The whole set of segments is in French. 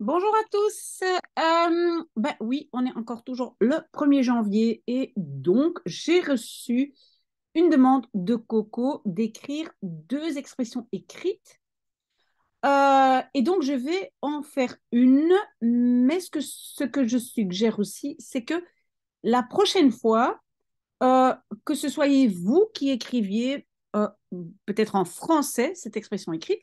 Bonjour à tous. Euh, ben oui, on est encore toujours le 1er janvier et donc j'ai reçu une demande de Coco d'écrire deux expressions écrites. Euh, et donc je vais en faire une, mais ce que, ce que je suggère aussi, c'est que la prochaine fois, euh, que ce soyez vous qui écriviez peut-être en français cette expression écrite,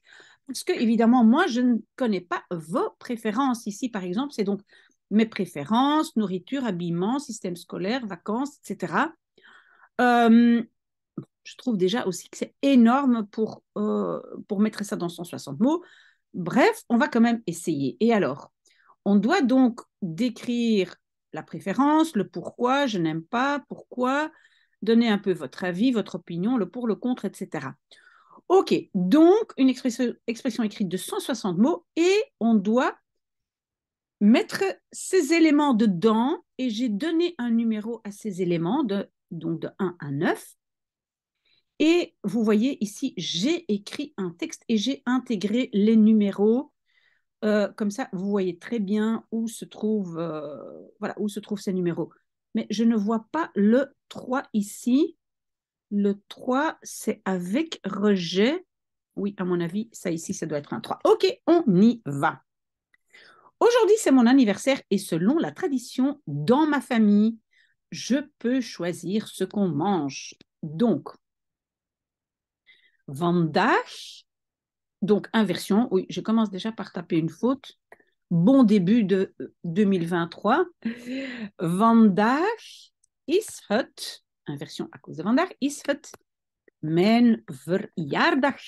parce que, évidemment, moi, je ne connais pas vos préférences. Ici, par exemple, c'est donc mes préférences, nourriture, habillement, système scolaire, vacances, etc. je trouve déjà aussi que c'est énorme pour, euh, pour mettre ça dans 160 mots. Bref, on va quand même essayer. Et alors, on doit donc décrire la préférence, le pourquoi, je n'aime pas, pourquoi, donner un peu votre avis, votre opinion, le pour, le contre, etc. Ok, donc une expression, écrite de 160 mots et on doit mettre ces éléments dedans et j'ai donné un numéro à ces éléments, de, donc de 1 à 9. Et vous voyez ici, j'ai écrit un texte et j'ai intégré les numéros. Euh, comme ça, vous voyez très bien où se, euh, où se trouvent ces numéros. Mais je ne vois pas le 3 ici. Le 3, c'est avec rejet. Oui, à mon avis, ça ici, ça doit être un 3. Ok, on y va. Aujourd'hui, c'est mon anniversaire et selon la tradition, dans ma famille, je peux choisir ce qu'on mange. Donc, Vandaag, donc inversion, oui, je commence déjà par taper une faute. Bon début de 2023. Euh, Vandaag is hot een version de de is het mijn verjaardag.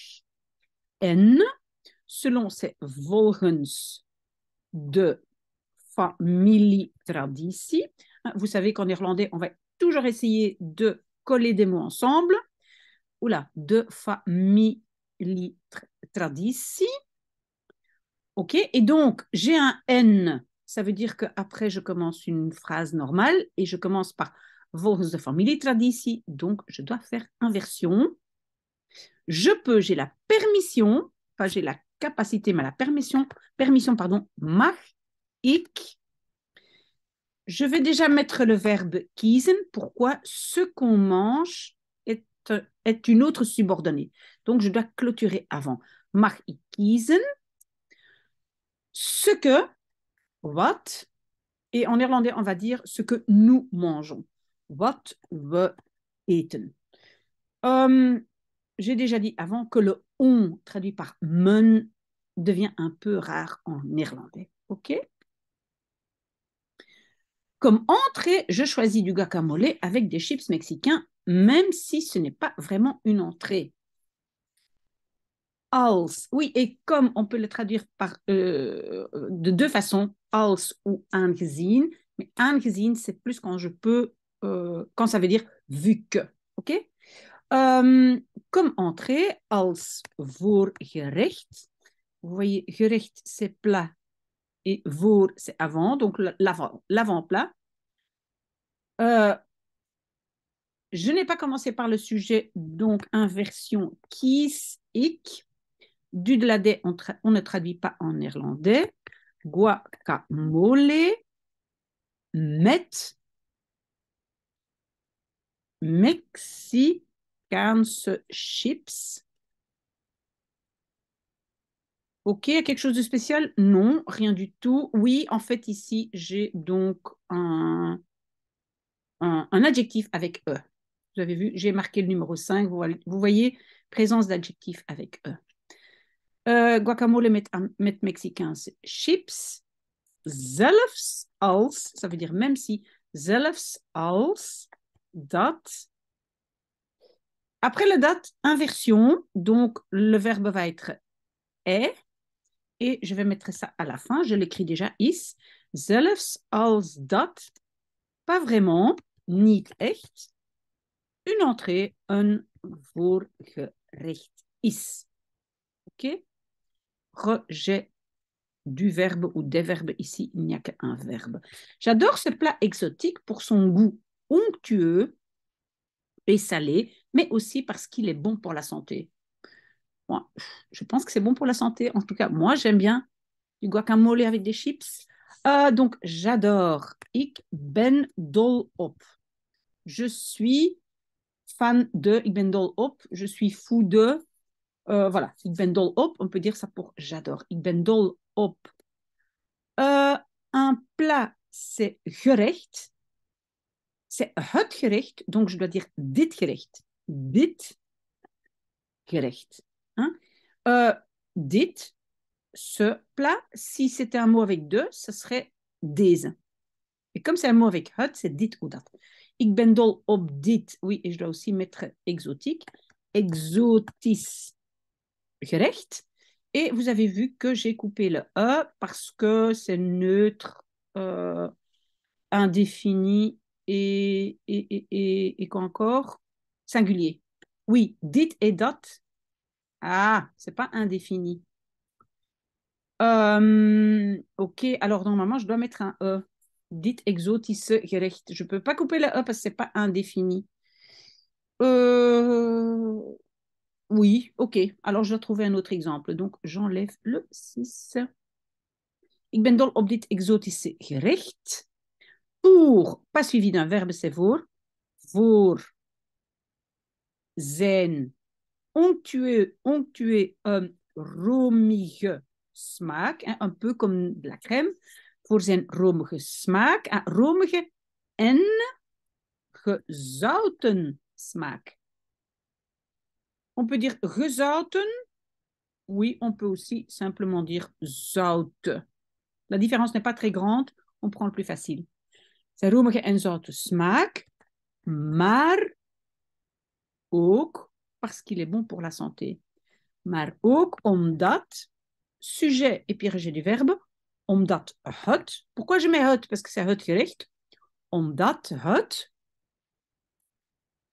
En selon c'est volgens de familie traditie. Hein, vous savez qu'en irlandais, on va toujours essayer de coller des mots ensemble. Oula, de familie traditie. Ok, et donc j'ai un N, ça veut dire qu'après je commence une phrase normale et je commence par donc je dois faire inversion. Je peux, j'ai la permission, enfin j'ai la capacité, mais la permission, permission, pardon, mach. ik. Je vais déjà mettre le verbe kiezen. Pourquoi ce qu'on mange est, est une autre subordonnée. Donc je dois clôturer avant. Mach ik kiezen. Ce que, what, et en néerlandais, on va dire ce que nous mangeons what we eaten. Hum, j'ai déjà dit avant que le on traduit par men devient un peu rare en néerlandais. OK Comme entrée, je choisis du guacamole avec des chips mexicains, même si ce n'est pas vraiment une entrée. Als, oui, et comme on peut le traduire par, euh, de deux façons, als ou angezien, mais angezien, c'est plus quand je peux euh, quand ça veut dire vu que. OK euh, Comme entrée, als gerecht Vous voyez, gerecht, c'est plat. Et voor, c'est avant, donc l'avant-plat. Euh, je n'ai pas commencé par le sujet, donc inversion kiss ik. Du de la dé, on, on, ne traduit pas en néerlandais. Guacamole, met, Mexicans chips. OK, quelque chose de spécial? Non, rien du tout. Oui, en fait, ici, j'ai donc un, un, adjectif avec E. Vous avez vu, j'ai marqué le numéro 5. Vous, voyez, présence d'adjectif avec E. Euh, guacamole met, met chips. Zelfs als, ça veut dire même si. Zelfs als Date. Après la date, inversion. Donc, le verbe va être est. Et je vais mettre ça à la fin. Je l'écris déjà is. Zelfs als dat. Pas vraiment. Niet echt. Une entrée. un vorgericht is. OK? Rejet du verbe ou des verbes. Ici, il n'y a qu'un verbe. J'adore ce plat exotique pour son goût onctueux et salé, mais aussi parce qu'il est bon pour la santé. je pense que c'est bon pour la santé. En tout cas, moi, j'aime bien du guacamole avec des chips. Euh, donc, j'adore. Ik ben dol op. Je suis fan de Ik ben dol op. Je suis fou de. Euh, voilà, Ik ben dol op. On peut dire ça pour j'adore. Ik ben dol op. Euh, un plat, c'est gerecht. C'est het gerecht, donc je dois dire dit gerecht. Dit gerecht. Hein. Euh, dit, ce plat, si c'était un mot avec deux, ce serait deze. Et comme c'est un mot avec het, c'est dit ou dat. Ik ben dol op dit. Oui, et je dois aussi mettre exotique. Exotis »« gerecht. Et vous avez vu que j'ai coupé le E parce que c'est neutre, euh, indéfini et, quoi encore Singulier. Oui, dit et dot. Ah, c'est pas indéfini. Euh, ok, alors normalement, je dois mettre un E. Dit exotische gerecht. Je ne peux pas couper le E parce que ce n'est pas indéfini. Euh, oui, ok. Alors, je vais trouver un autre exemple. Donc, j'enlève le 6. Ik ben gerecht pour, pas suivi d'un verbe, c'est pour, pour, zen, onctueux, romige smaak, hein, un peu comme de la crème, pour zijn romige smaak, hein, romige en gezouten smaak. On peut dire gezouten, oui, on peut aussi simplement dire zout. La différence n'est pas très grande, on prend le plus facile. zijn romige en zoute smaak, maar ook parce qu'il est bon pour la santé. Maar ook omdat, sujet et puis du verbe, omdat het, pourquoi je mets het? Parce que c'est het gericht, Omdat het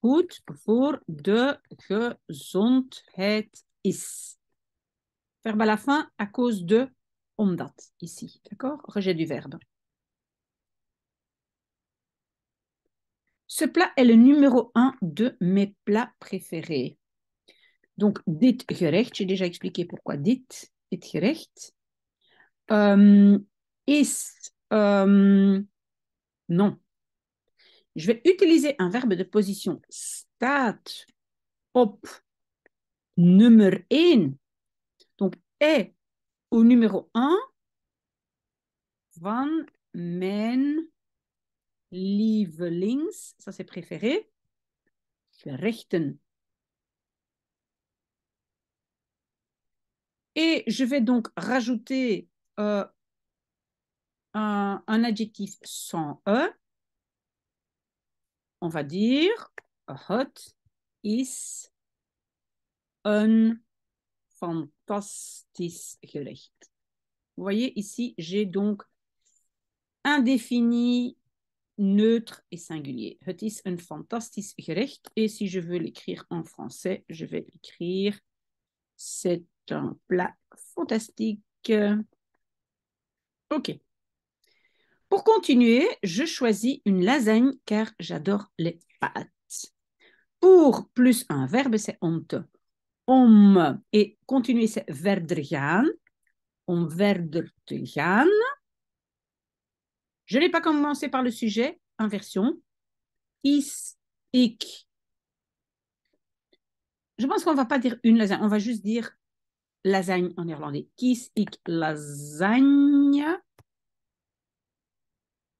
goed voor de gezondheid is. Verbe à la fin à cause de omdat ici, d'accord? Rejet du verbe. Ce plat est le numéro un de mes plats préférés. Donc, dit gerecht, j'ai déjà expliqué pourquoi dit, dit gerecht. Euh, euh, non. Je vais utiliser un verbe de position stat op nummer 1. Donc, est au numéro 1 van men lievelings, ça c'est préféré. Et je vais donc rajouter euh, un, adjectif sans E. On va dire hot is un fantastisch gerecht. Vous voyez ici, j'ai donc indéfini neutre et singulier. Het is een fantastisch gerecht. Et si je veux l'écrire en français, je vais écrire c'est un plat fantastique. Ok. Pour continuer, je choisis une lasagne car j'adore les pâtes. Pour plus un verbe, c'est honte. Om. Et continuer, c'est verder gaan. Om verder te je n'ai pas commencé par le sujet, inversion. Is, ik. Je pense qu'on ne va pas dire une lasagne, on va juste dire lasagne en néerlandais. Kis, ik lasagne.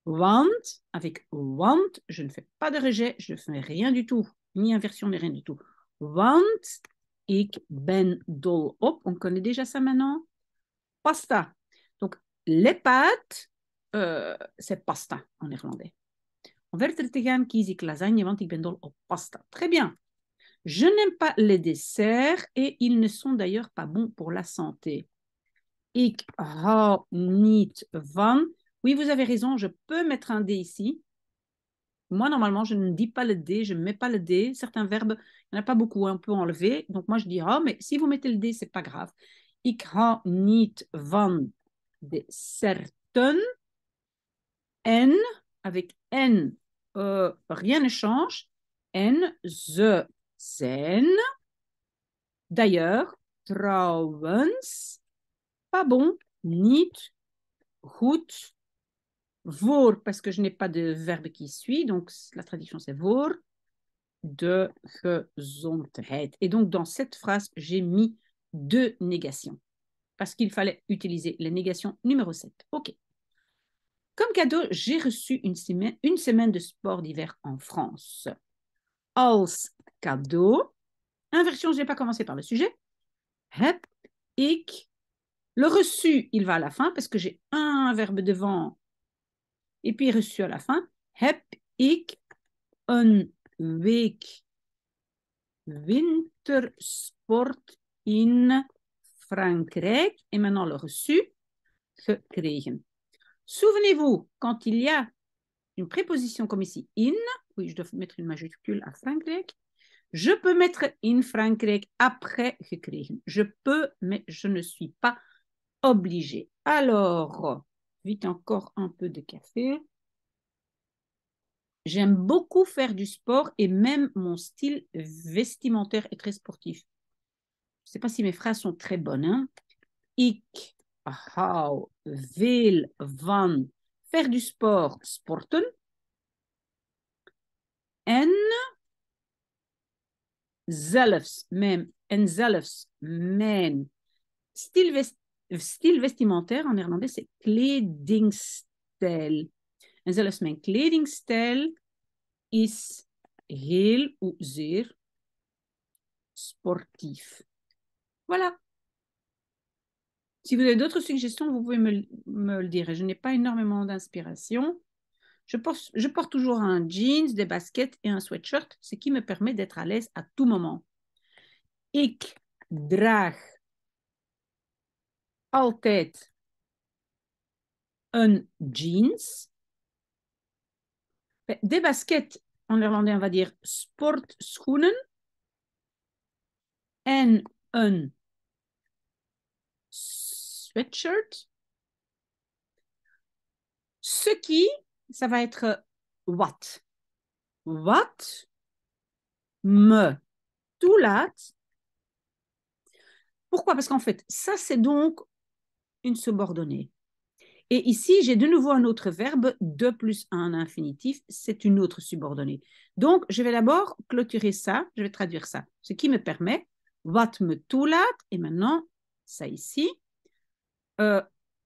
Want, avec want, je ne fais pas de rejet, je ne fais rien du tout, ni inversion, ni rien du tout. Want, ik ben dol op, on connaît déjà ça maintenant. Pasta. Donc, les pâtes, euh, c'est pasta en irlandais. On lasagne, want ik ben dol op pasta. Très bien. Je n'aime pas les desserts et ils ne sont d'ailleurs pas bons pour la santé. Ik hou niet van. Oui, vous avez raison, je peux mettre un D ici. Moi, normalement, je ne dis pas le D, je ne mets pas le D. Certains verbes, il n'y en a pas beaucoup, hein, on peut enlever. Donc, moi, je dis ah, mais si vous mettez le D, c'est pas grave. Ik hou niet van desserten. N, avec N, euh, rien ne change. N, the, zen. D'ailleurs, trauens, pas bon, niet, gut, vor, parce que je n'ai pas de verbe qui suit, donc la tradition c'est vor, de gezondheid. Et donc dans cette phrase, j'ai mis deux négations, parce qu'il fallait utiliser la négation numéro 7. OK. Comme cadeau, j'ai reçu une semaine, de sport d'hiver en France. Als cadeau, inversion, je n'ai pas commencé par le sujet. Heb, ik. Le reçu, il va à la fin parce que j'ai un verbe devant et puis reçu à la fin. Heb, ik, een week sport in Frankrijk. Et maintenant le reçu, gekregen. Souvenez-vous, quand il y a une préposition comme ici, in, oui, je dois mettre une majuscule à Frankreich », je peux mettre in Frankreich » après gekregen. Je peux, mais je ne suis pas obligé. Alors, vite encore un peu de café. J'aime beaucoup faire du sport et même mon style vestimentaire est très sportif. Je ne sais pas si mes phrases sont très bonnes. Hein. How veel van faire du sport, sporten. En zelfs men en zelfs men style vestimentaire en néerlandais, c'est kledingstijl. En zelfs mijn kledingstijl is heel ou zeer sportif. » Voilà. Si vous avez d'autres suggestions, vous pouvez me, le dire. Je n'ai pas énormément d'inspiration. Je porte, toujours un jeans, des baskets et un sweatshirt, ce qui me permet d'être à l'aise à tout moment. Ik draag altijd un jeans. Des baskets, en néerlandais, on va dire sportschoenen. En een ce qui, ça va être euh, what. What me tout that. Pourquoi Parce qu'en fait, ça, c'est donc une subordonnée. Et ici, j'ai de nouveau un autre verbe, de plus un infinitif, c'est une autre subordonnée. Donc, je vais d'abord clôturer ça, je vais traduire ça, ce qui me permet what me tout et maintenant, ça ici, euh,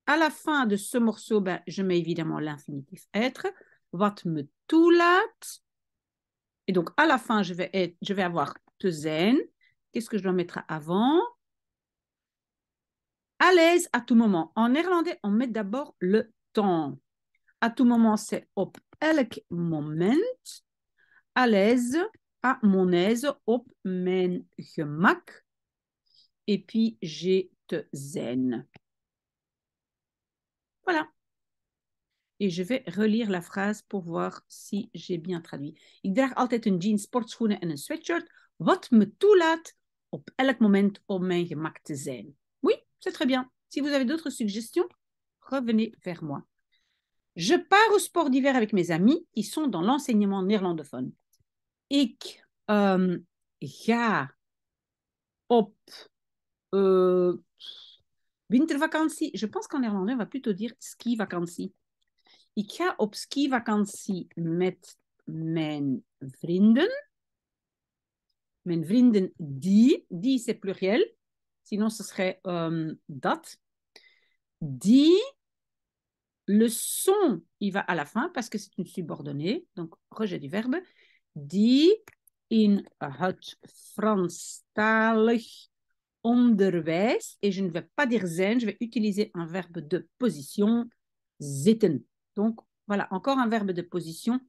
à la fin de ce morceau, ben, je mets évidemment l'infinitif être. Wat me lat. Et donc, à la fin, je vais, être, je vais avoir te zen. Qu'est-ce que je dois mettre avant À l'aise à tout moment. En néerlandais, on met d'abord le temps. À tout moment, c'est op elk moment. À l'aise, à mon aise, op mijn gemak. Et puis, j'ai te voilà. Et je vais relire la phrase pour voir si j'ai bien traduit. Ik draag altijd een jeans, sportschoenen en een sweatshirt, wat me toelaat op elk moment op mijn gemak te zijn. Oui, c'est très bien. Si vous avez d'autres suggestions, revenez vers moi. Je pars au sport d'hiver avec mes amis qui sont dans l'enseignement néerlandophone. Ik vais ehm, ga op. Euh, wintervakantie. Je pense qu'en néerlandais, on va plutôt dire skivakantie. Ik ga op skivakantie met mijn vrienden. Mijn vrienden die, die c'est pluriel. Sinon, ce serait ehm, dat. Die, le son, il va à la fin parce que c'est une subordonnée, donc rejet du verbe. Die in het Franstalig et je ne vais pas dire zen », je vais utiliser un verbe de position, zitten. Donc voilà, encore un verbe de position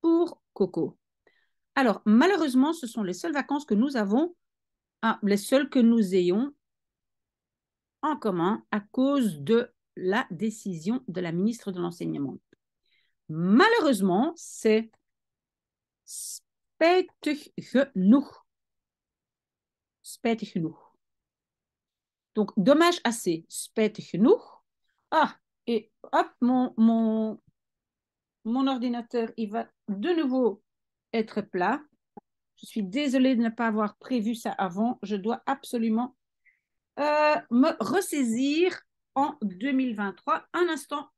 pour Coco. Alors malheureusement, ce sont les seules vacances que nous avons, hein, les seules que nous ayons en commun à cause de la décision de la ministre de l'Enseignement. Malheureusement, c'est spijtig genoeg. Donc, dommage assez. spät genou. Ah, et hop, mon, mon, mon ordinateur, il va de nouveau être plat. Je suis désolée de ne pas avoir prévu ça avant. Je dois absolument euh, me ressaisir en 2023. Un instant.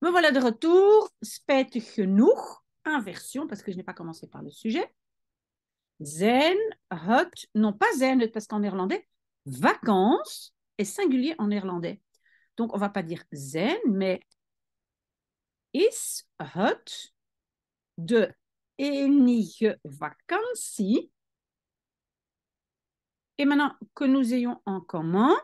Me voilà de retour. spät genug inversion, parce que je n'ai pas commencé par le sujet. Zen, hot, non pas zen, parce qu'en néerlandais, vacances est singulier en néerlandais. Donc, on ne va pas dire zen, mais is hot de enige vacancy. Et maintenant, que nous ayons en commun,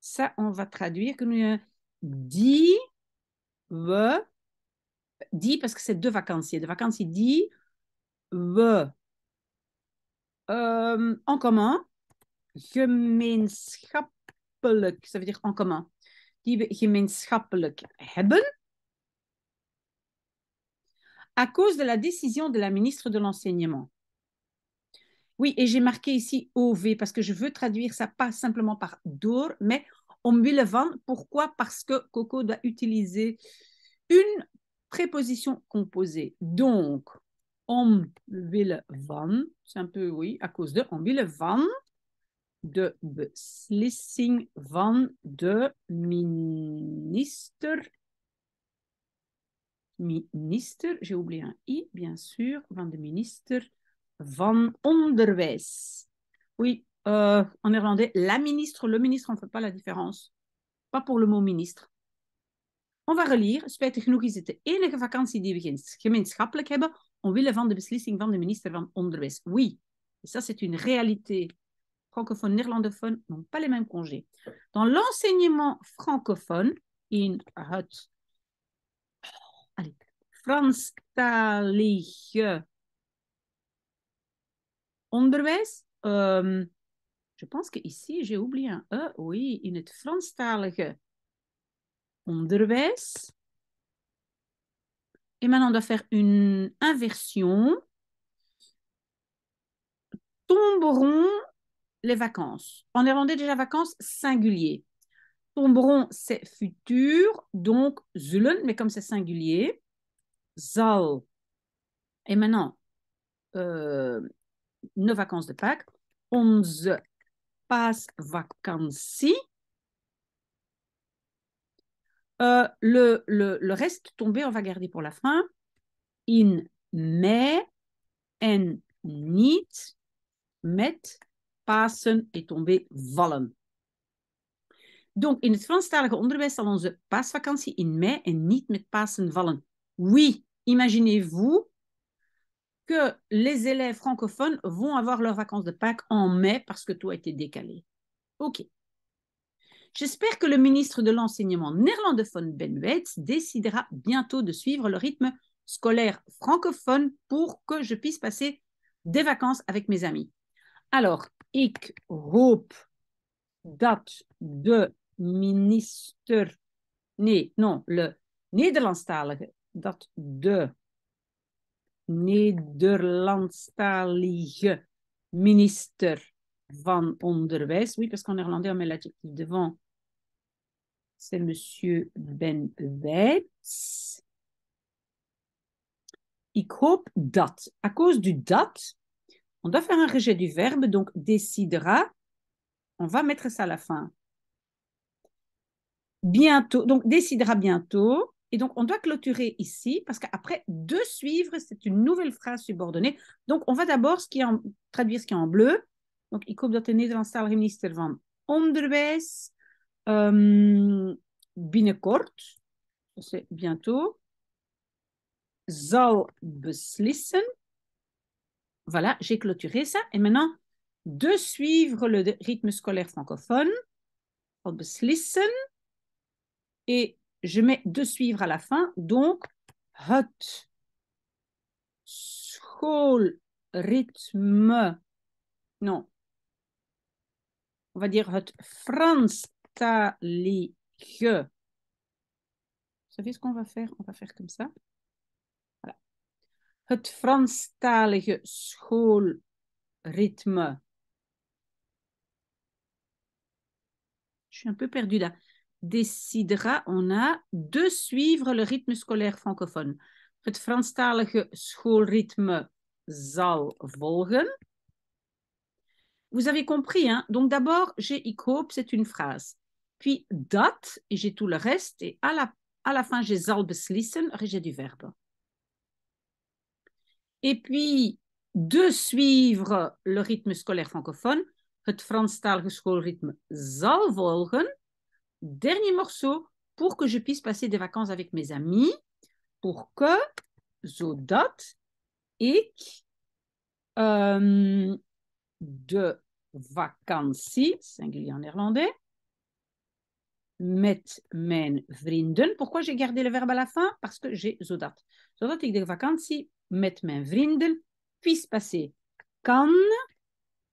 ça, on va traduire que nous euh, dit we dit parce que c'est deux vacanciers. De vacanciers dit we euh, en commun, gemeenschappelijk, ça veut dire en commun, die we gemeenschappelijk hebben, à cause de la décision de la ministre de l'Enseignement. Oui, et j'ai marqué ici OV parce que je veux traduire ça pas simplement par d'or, mais on me le vend. Pourquoi Parce que Coco doit utiliser une préposition composée. Donc, om le van, c'est un peu, oui, à cause de, om le van de beslissing van de minister. Minister, j'ai oublié un i, bien sûr, van de minister van onderwijs. Oui, euh, en Irlandais, la ministre, le ministre, on ne fait pas la différence. Pas pour le mot ministre. On va relier. Spijtig genoeg is het de enige vakantie die we gemeenschappelijk hebben, omwille van de beslissing van de minister van Onderwijs. Oui, et dus ça c'est une réalité. Francophones, néerlandophones n'ont pas les mêmes congés. Dans l'enseignement francophone, in het Franstalige onderwijs, um, je pense que ici j'ai oublié un e, oui, in het Franstalige Et maintenant, on doit faire une inversion. Tomberont les vacances. En néerlandais, déjà vacances singulier. Tomberont, c'est futur, donc zullen, mais comme c'est singulier, zal. Et maintenant, euh, nos vacances de Pâques, onze vacances. Euh, le, le, le, reste tombé, on va garder pour la fin. In may en niet, met, passen et tombé vallen. Donc, in het Franstalige onderwijs zal onze paasvakantie in mei en niet met Pasen vallen. Oui, imaginez-vous que les élèves francophones vont avoir leurs vacances de Pâques en mai parce que tout a été décalé. OK. J'espère que le ministre de l'enseignement néerlandophone Ben décidera bientôt de suivre le rythme scolaire francophone pour que je puisse passer des vacances avec mes amis. Alors, ik hoop dat de minister, nee, non, le Nederlandstalige, dat de Nederlandstalige minister van Onderwijs, oui, parce qu'en néerlandais on met l'adjectif devant, c'est Monsieur ben Wetz. Ik hoop dat. À cause du dat, on doit faire un rejet du verbe, donc décidera. On va mettre ça à la fin. Bientôt, donc décidera bientôt. Et donc, on doit clôturer ici parce qu'après de suivre, c'est une nouvelle phrase subordonnée. Donc, on va d'abord ce qui traduire ce qui est en bleu. Donc, ik dat de van Onderwijs Hum, binnenkort, c'est eh, bientôt, zal beslissen. Voilà, j'ai clôturé ça. Et maintenant, de suivre le rythme scolaire francophone, zal beslissen. Et je mets de suivre à la fin, donc hot school rythme Non. On va dire hot France vous savez ce qu'on va faire On va faire comme ça. Voilà. Het Franstalige schoolritme. Je suis un peu perdue là. Décidera, on a, de suivre le rythme scolaire francophone. Het Franstalige schoolritme zal volgen. Vous avez compris, hein? Donc d'abord, j'ai ik c'est une phrase puis date, et j'ai tout le reste, et à la, à la fin, j'ai zal j'ai du verbe. Et puis, de suivre le rythme scolaire francophone, het Franstalige schoolrythme zal volgen, dernier morceau, pour que je puisse passer des vacances avec mes amis, pour que, zodat, ik, euh, de vacances, singulier en néerlandais, met mijn vrienden. Pourquoi j'ai gardé le verbe à la fin Parce que j'ai zodat. Zodat ik de vakantie met mijn vrienden puisse passer. Kan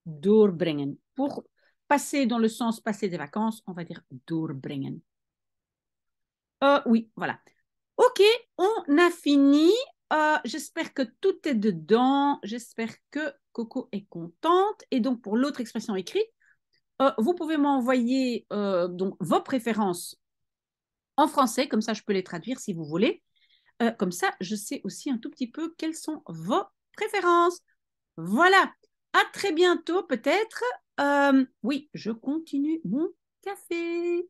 doorbrengen. Pour passer dans le sens passer des vacances, on va dire doorbrengen. Euh, oui, voilà. Ok, on a fini. Euh, j'espère que tout est dedans. J'espère que Coco est contente. Et donc, pour l'autre expression écrite, euh, vous pouvez m'envoyer euh, donc vos préférences en français, comme ça je peux les traduire si vous voulez. Euh, comme ça, je sais aussi un tout petit peu quelles sont vos préférences. Voilà, à très bientôt peut-être. oui, je continue mon café.